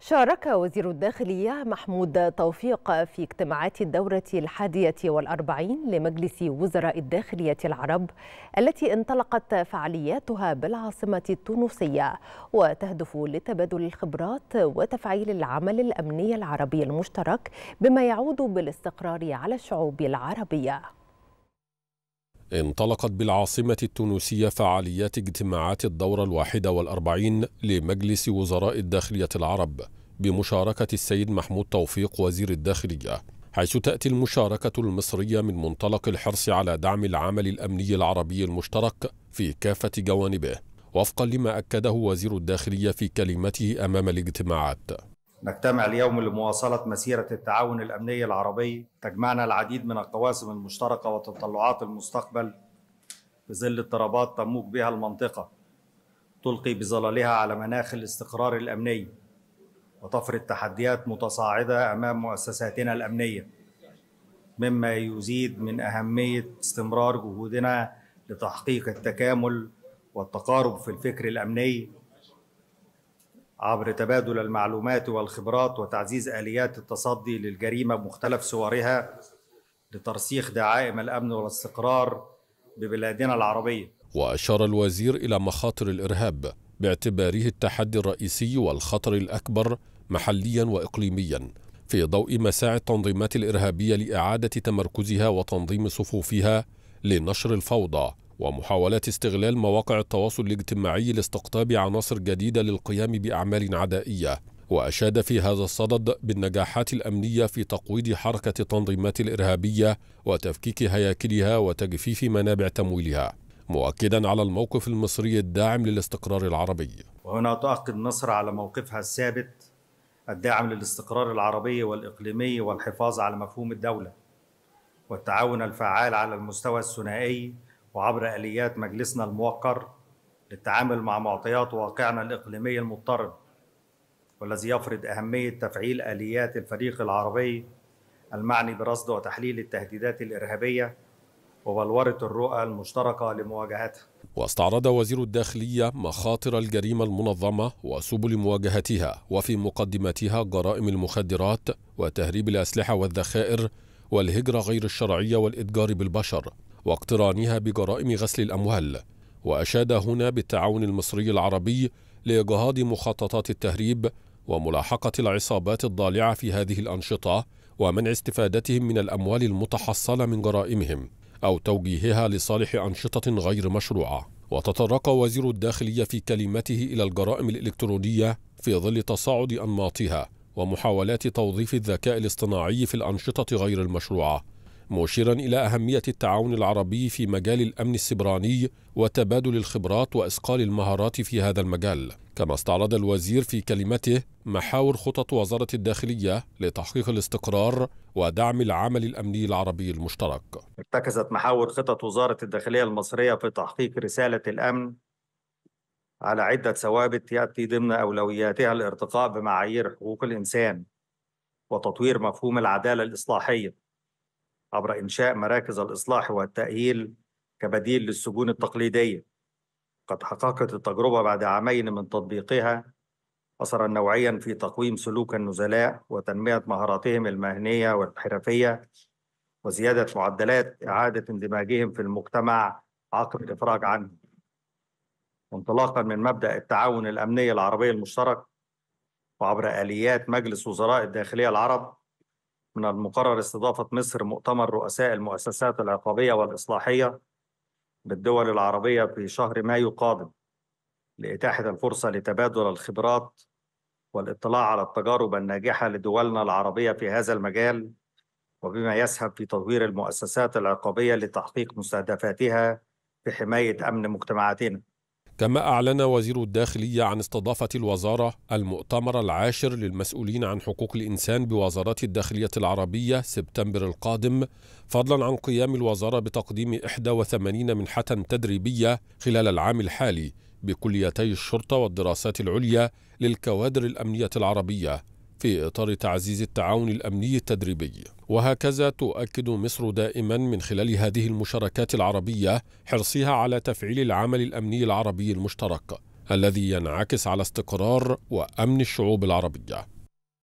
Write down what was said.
شارك وزير الداخلية محمود توفيق في اجتماعات الدورة الحادية والأربعين لمجلس وزراء الداخلية العرب التي انطلقت فعالياتها بالعاصمة التونسية وتهدف لتبادل الخبرات وتفعيل العمل الأمني العربي المشترك بما يعود بالاستقرار على الشعوب العربية انطلقت بالعاصمة التونسية فعاليات اجتماعات الدورة الواحدة والأربعين لمجلس وزراء الداخلية العرب بمشاركة السيد محمود توفيق وزير الداخلية حيث تأتي المشاركة المصرية من منطلق الحرص على دعم العمل الأمني العربي المشترك في كافة جوانبه وفقا لما أكده وزير الداخلية في كلمته أمام الاجتماعات نجتمع اليوم لمواصلة مسيرة التعاون الأمني العربي تجمعنا العديد من القواسم المشتركة وتطلعات المستقبل في ظل اضطرابات تموج بها المنطقة تلقي بظلالها على مناخ الاستقرار الأمني وتفرض تحديات متصاعدة أمام مؤسساتنا الأمنية مما يزيد من أهمية استمرار جهودنا لتحقيق التكامل والتقارب في الفكر الأمني عبر تبادل المعلومات والخبرات وتعزيز اليات التصدي للجريمه بمختلف صورها لترسيخ دعائم الامن والاستقرار ببلادنا العربيه. واشار الوزير الى مخاطر الارهاب باعتباره التحدي الرئيسي والخطر الاكبر محليا واقليميا في ضوء مساعي التنظيمات الارهابيه لاعاده تمركزها وتنظيم صفوفها لنشر الفوضى ومحاولات استغلال مواقع التواصل الاجتماعي لاستقطاب عناصر جديدة للقيام بأعمال عدائية وأشاد في هذا الصدد بالنجاحات الأمنية في تقويض حركة التنظيمات الإرهابية وتفكيك هياكلها وتجفيف منابع تمويلها مؤكدا على الموقف المصري الداعم للاستقرار العربي وهنا تؤكد مصر على موقفها الثابت الداعم للاستقرار العربي والإقليمي والحفاظ على مفهوم الدولة والتعاون الفعال على المستوى الثنائي وعبر آليات مجلسنا الموقر للتعامل مع معطيات واقعنا الإقليمي المضطرب والذي يفرض أهمية تفعيل آليات الفريق العربي المعني برصد وتحليل التهديدات الإرهابية وبلورة الرؤى المشتركة لمواجهتها واستعرض وزير الداخلية مخاطر الجريمة المنظمة وسبل مواجهتها وفي مقدمتها جرائم المخدرات وتهريب الأسلحة والذخائر والهجرة غير الشرعية والإتجار بالبشر واقترانها بجرائم غسل الأموال وأشاد هنا بالتعاون المصري العربي لإجهاض مخططات التهريب وملاحقة العصابات الضالعة في هذه الأنشطة ومنع استفادتهم من الأموال المتحصلة من جرائمهم أو توجيهها لصالح أنشطة غير مشروعة وتطرق وزير الداخلية في كلمته إلى الجرائم الإلكترونية في ظل تصاعد أنماطها ومحاولات توظيف الذكاء الاصطناعي في الأنشطة غير المشروعة مشيرا إلى أهمية التعاون العربي في مجال الأمن السبراني وتبادل الخبرات وإسقال المهارات في هذا المجال كما استعرض الوزير في كلمته محاور خطط وزارة الداخلية لتحقيق الاستقرار ودعم العمل الأمني العربي المشترك ارتكزت محاور خطط وزارة الداخلية المصرية في تحقيق رسالة الأمن على عدة ثوابت يأتي ضمن أولوياتها الارتقاء بمعايير حقوق الإنسان وتطوير مفهوم العدالة الإصلاحية عبر إنشاء مراكز الإصلاح والتأهيل كبديل للسجون التقليدية قد حققت التجربة بعد عامين من تطبيقها أثرا نوعيا في تقويم سلوك النزلاء وتنمية مهاراتهم المهنية والحرفية وزيادة معدلات إعادة اندماجهم في المجتمع عقب الإفراج عنه انطلاقا من مبدأ التعاون الأمني العربي المشترك وعبر آليات مجلس وزراء الداخلية العرب من المقرر استضافة مصر مؤتمر رؤساء المؤسسات العقابية والإصلاحية بالدول العربية في شهر مايو قادم لإتاحة الفرصة لتبادل الخبرات والاطلاع على التجارب الناجحة لدولنا العربية في هذا المجال وبما يسهم في تطوير المؤسسات العقابية لتحقيق مستهدفاتها في حماية أمن مجتمعاتنا كما أعلن وزير الداخلية عن استضافة الوزارة المؤتمر العاشر للمسؤولين عن حقوق الإنسان بوزارة الداخلية العربية سبتمبر القادم فضلا عن قيام الوزارة بتقديم 81 منحة تدريبية خلال العام الحالي بكليتي الشرطة والدراسات العليا للكوادر الأمنية العربية في إطار تعزيز التعاون الأمني التدريبي وهكذا تؤكد مصر دائما من خلال هذه المشاركات العربية حرصها على تفعيل العمل الأمني العربي المشترك الذي ينعكس على استقرار وأمن الشعوب العربية